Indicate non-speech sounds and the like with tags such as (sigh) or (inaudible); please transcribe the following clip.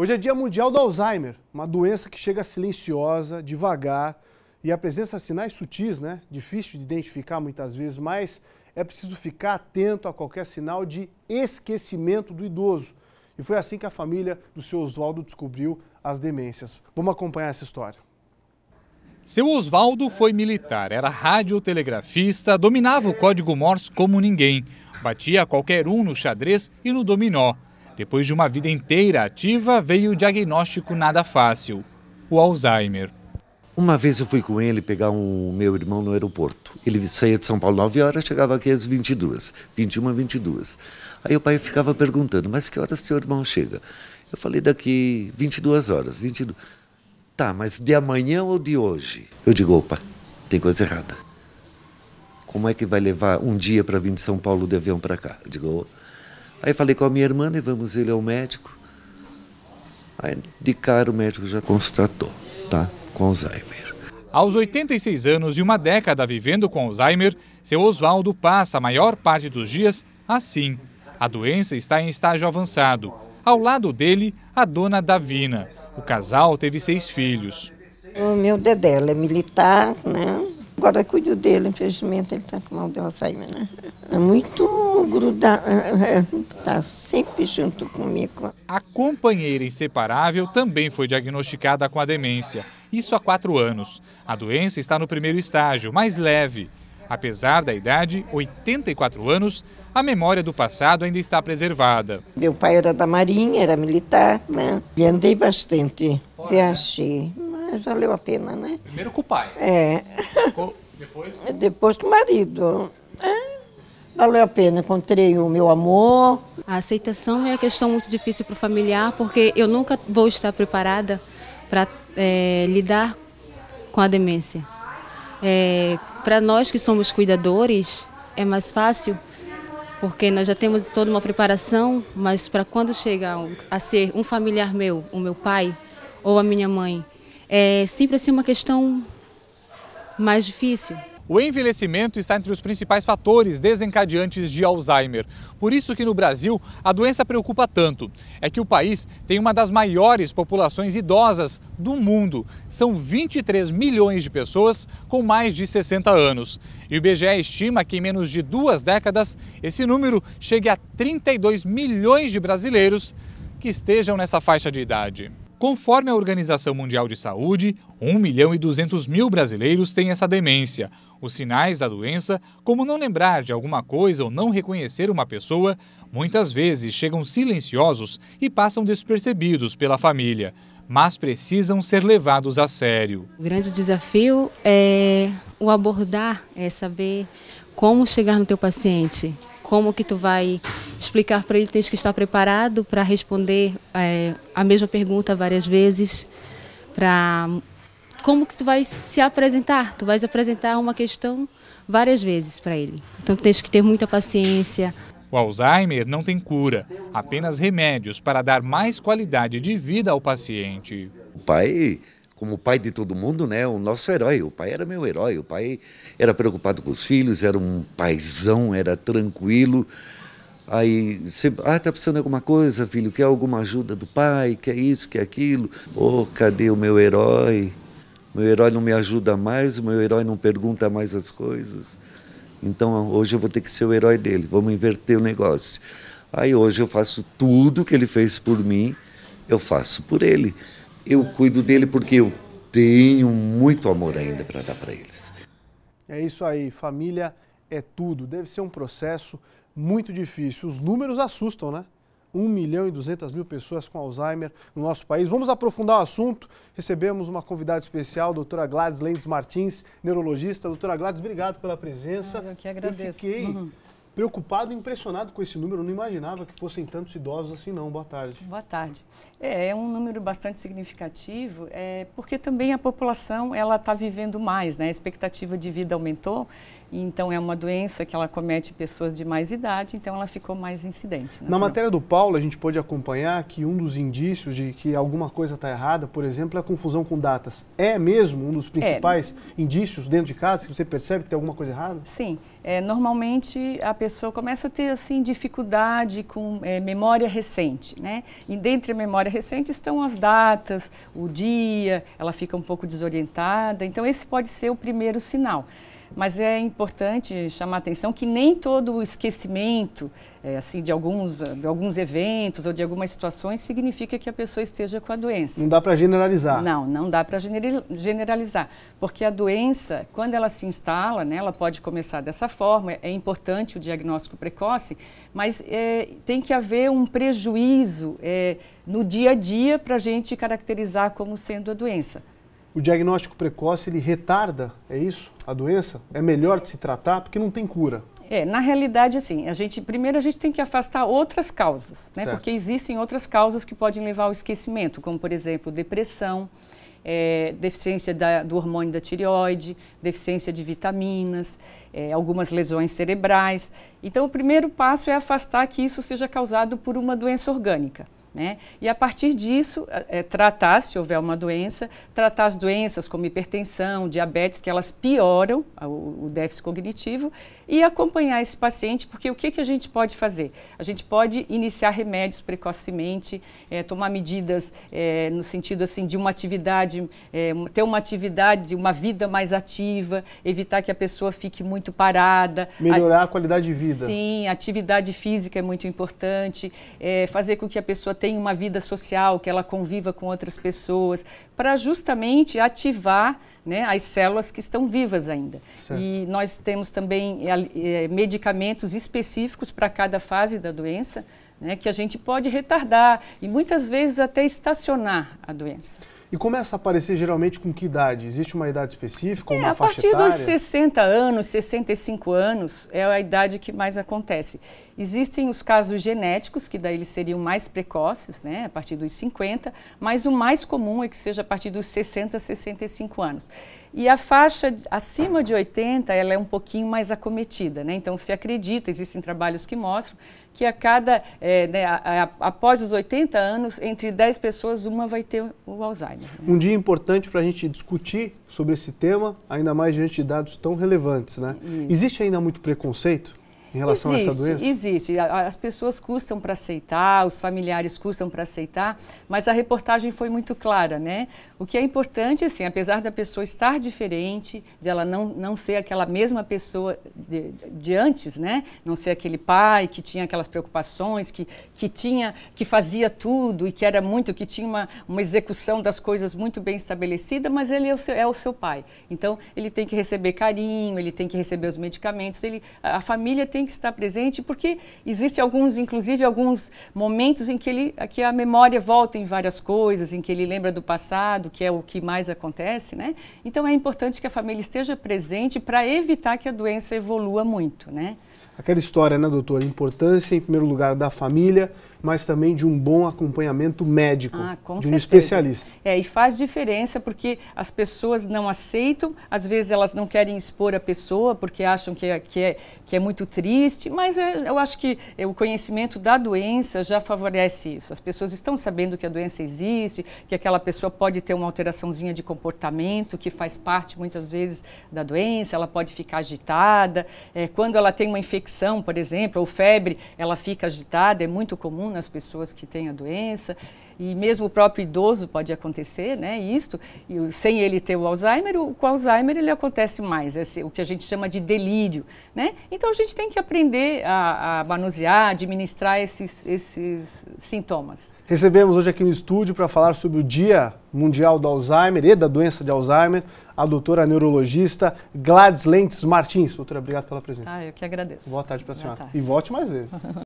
Hoje é Dia Mundial do Alzheimer, uma doença que chega silenciosa, devagar e apresenta sinais sutis, né? Difícil de identificar muitas vezes, mas é preciso ficar atento a qualquer sinal de esquecimento do idoso. E foi assim que a família do seu Oswaldo descobriu as demências. Vamos acompanhar essa história. Seu Oswaldo foi militar, era radiotelegrafista, dominava o código Morse como ninguém, batia qualquer um no xadrez e no dominó. Depois de uma vida inteira ativa, veio o diagnóstico nada fácil: o Alzheimer. Uma vez eu fui com ele pegar um meu irmão no aeroporto. Ele saía de São Paulo 9 horas, chegava aqui às 22, 21 22. Aí o pai ficava perguntando: "Mas que horas seu irmão chega?" Eu falei: "Daqui 22 horas, 22". Tá, mas de amanhã ou de hoje? Eu digo: "Opa, tem coisa errada. Como é que vai levar um dia para vir de São Paulo de avião para cá?" Eu digo: oh, Aí falei com a minha irmã, levamos né, ele ao médico. Aí, de cara, o médico já constatou, tá? Com Alzheimer. Aos 86 anos e uma década vivendo com Alzheimer, seu Oswaldo passa a maior parte dos dias assim. A doença está em estágio avançado. Ao lado dele, a dona Davina. O casal teve seis filhos. O meu Dedé, é militar, né? Agora eu cuido dele, infelizmente ele está com mal de Alzheimer, né? É muito grudado, está é, é, sempre junto comigo. A companheira inseparável também foi diagnosticada com a demência, isso há quatro anos. A doença está no primeiro estágio, mais leve. Apesar da idade, 84 anos, a memória do passado ainda está preservada. Meu pai era da Marinha, era militar, né? E andei bastante, viajei, valeu né? a pena, né? Primeiro com o pai. É. depois com... Depois com o marido. É. Valeu a pena, encontrei o meu amor. A aceitação é uma questão muito difícil para o familiar, porque eu nunca vou estar preparada para é, lidar com a demência. É, para nós que somos cuidadores, é mais fácil, porque nós já temos toda uma preparação, mas para quando chega a ser um familiar meu, o meu pai ou a minha mãe, é sempre assim uma questão mais difícil. O envelhecimento está entre os principais fatores desencadeantes de Alzheimer. Por isso que no Brasil a doença preocupa tanto. É que o país tem uma das maiores populações idosas do mundo. São 23 milhões de pessoas com mais de 60 anos. E o IBGE estima que em menos de duas décadas esse número chegue a 32 milhões de brasileiros que estejam nessa faixa de idade. Conforme a Organização Mundial de Saúde, 1 milhão e 200 mil brasileiros têm essa demência. Os sinais da doença, como não lembrar de alguma coisa ou não reconhecer uma pessoa, muitas vezes chegam silenciosos e passam despercebidos pela família, mas precisam ser levados a sério. O grande desafio é o abordar, é saber como chegar no teu paciente, como que tu vai explicar para ele tens que estar preparado para responder é, a mesma pergunta várias vezes, para como que tu vais se apresentar, tu vais apresentar uma questão várias vezes para ele. Então tens que ter muita paciência. O Alzheimer não tem cura, apenas remédios para dar mais qualidade de vida ao paciente. O pai, como pai de todo mundo, né, o nosso herói, o pai era meu herói, o pai era preocupado com os filhos, era um paizão, era tranquilo, Aí, você, ah, tá precisando de alguma coisa, filho? Quer alguma ajuda do pai? Quer isso, quer aquilo? oh, cadê o meu herói? Meu herói não me ajuda mais, o meu herói não pergunta mais as coisas. Então, hoje eu vou ter que ser o herói dele. Vamos inverter o negócio. Aí, hoje eu faço tudo que ele fez por mim, eu faço por ele. Eu cuido dele porque eu tenho muito amor ainda para dar para eles. É isso aí, família é tudo. Deve ser um processo muito difícil. Os números assustam, né? 1 milhão e 200 mil pessoas com Alzheimer no nosso país. Vamos aprofundar o assunto. Recebemos uma convidada especial, a doutora Gladys Lendes Martins, neurologista. Doutora Gladys, obrigado pela presença. Ah, eu que agradeço. Eu fiquei uhum preocupado e impressionado com esse número. Eu não imaginava que fossem tantos idosos assim, não. Boa tarde. Boa tarde. É, é um número bastante significativo, é, porque também a população ela está vivendo mais, né? A expectativa de vida aumentou, então é uma doença que ela comete pessoas de mais idade, então ela ficou mais incidente. Né? Na matéria do Paulo, a gente pôde acompanhar que um dos indícios de que alguma coisa está errada, por exemplo, é a confusão com datas. É mesmo um dos é. principais é. indícios dentro de casa, que você percebe que tem alguma coisa errada? Sim. É, normalmente a pessoa pessoa começa a ter assim dificuldade com é, memória recente, né? E dentre a memória recente estão as datas, o dia, ela fica um pouco desorientada. Então esse pode ser o primeiro sinal. Mas é importante chamar a atenção que nem todo o esquecimento é, assim, de, alguns, de alguns eventos ou de algumas situações significa que a pessoa esteja com a doença. Não dá para generalizar. Não, não dá para generalizar. Porque a doença, quando ela se instala, né, ela pode começar dessa forma, é importante o diagnóstico precoce, mas é, tem que haver um prejuízo é, no dia a dia para a gente caracterizar como sendo a doença o diagnóstico precoce ele retarda, é isso? A doença? É melhor de se tratar porque não tem cura. É, na realidade, assim, a gente, primeiro a gente tem que afastar outras causas, né? Certo. Porque existem outras causas que podem levar ao esquecimento, como, por exemplo, depressão, é, deficiência da, do hormônio da tireoide, deficiência de vitaminas, é, algumas lesões cerebrais. Então, o primeiro passo é afastar que isso seja causado por uma doença orgânica. Né? E a partir disso, é, tratar, se houver uma doença, tratar as doenças como hipertensão, diabetes, que elas pioram o, o déficit cognitivo, e acompanhar esse paciente, porque o que, que a gente pode fazer? A gente pode iniciar remédios precocemente, é, tomar medidas é, no sentido assim de uma atividade, ter uma atividade, uma vida mais ativa, evitar que a pessoa fique muito parada. Melhorar a, a qualidade de vida. Sim, atividade física é muito importante, fazer com que a pessoa tenha uma vida social, que ela conviva com outras pessoas, para justamente ativar né, as células que estão vivas ainda. Certo. E nós temos também é, medicamentos específicos para cada fase da doença, né, que a gente pode retardar e muitas vezes até estacionar a doença. E começa a aparecer geralmente com que idade? Existe uma idade específica, é, uma a faixa etária? A partir dos 60 anos, 65 anos, é a idade que mais acontece. Existem os casos genéticos, que daí eles seriam mais precoces, né, a partir dos 50, mas o mais comum é que seja a partir dos 60, 65 anos. E a faixa acima de 80, ela é um pouquinho mais acometida, né? Então se acredita, existem trabalhos que mostram que a cada, é, né, a, a, após os 80 anos, entre 10 pessoas, uma vai ter o Alzheimer. Né? Um dia importante para a gente discutir sobre esse tema, ainda mais diante de dados tão relevantes, né? Isso. Existe ainda muito preconceito? em relação existe, a essa doença? Existe. As pessoas custam para aceitar, os familiares custam para aceitar, mas a reportagem foi muito clara, né? O que é importante, assim, apesar da pessoa estar diferente, de ela não, não ser aquela mesma pessoa de, de antes, né? Não ser aquele pai que tinha aquelas preocupações, que, que tinha, que fazia tudo e que era muito, que tinha uma, uma execução das coisas muito bem estabelecida, mas ele é o, seu, é o seu pai. Então, ele tem que receber carinho, ele tem que receber os medicamentos, ele, a família tem tem que estar presente, porque existe alguns, inclusive, alguns momentos em que, ele, que a memória volta em várias coisas, em que ele lembra do passado, que é o que mais acontece, né? Então é importante que a família esteja presente para evitar que a doença evolua muito, né? Aquela história, né, doutor? Importância, em primeiro lugar, da família, mas também de um bom acompanhamento médico, ah, de um especialista. É, e faz diferença porque as pessoas não aceitam, às vezes elas não querem expor a pessoa porque acham que é, que é, que é muito triste, mas é, eu acho que é, o conhecimento da doença já favorece isso. As pessoas estão sabendo que a doença existe, que aquela pessoa pode ter uma alteraçãozinha de comportamento que faz parte muitas vezes da doença, ela pode ficar agitada, é, quando ela tem uma infecção infecção, por exemplo, ou febre, ela fica agitada, é muito comum nas pessoas que têm a doença e mesmo o próprio idoso pode acontecer, né? Isto, e sem ele ter o Alzheimer, o, o Alzheimer ele acontece mais, esse, o que a gente chama de delírio, né? Então a gente tem que aprender a, a manusear, administrar esses, esses sintomas. Recebemos hoje aqui no estúdio para falar sobre o Dia Mundial do Alzheimer e da doença de Alzheimer a doutora neurologista Gladys Lentes Martins. Doutora, obrigado pela presença. Ah, eu que agradeço. Boa tarde para a senhora. Tarde. E volte mais vezes. (laughs)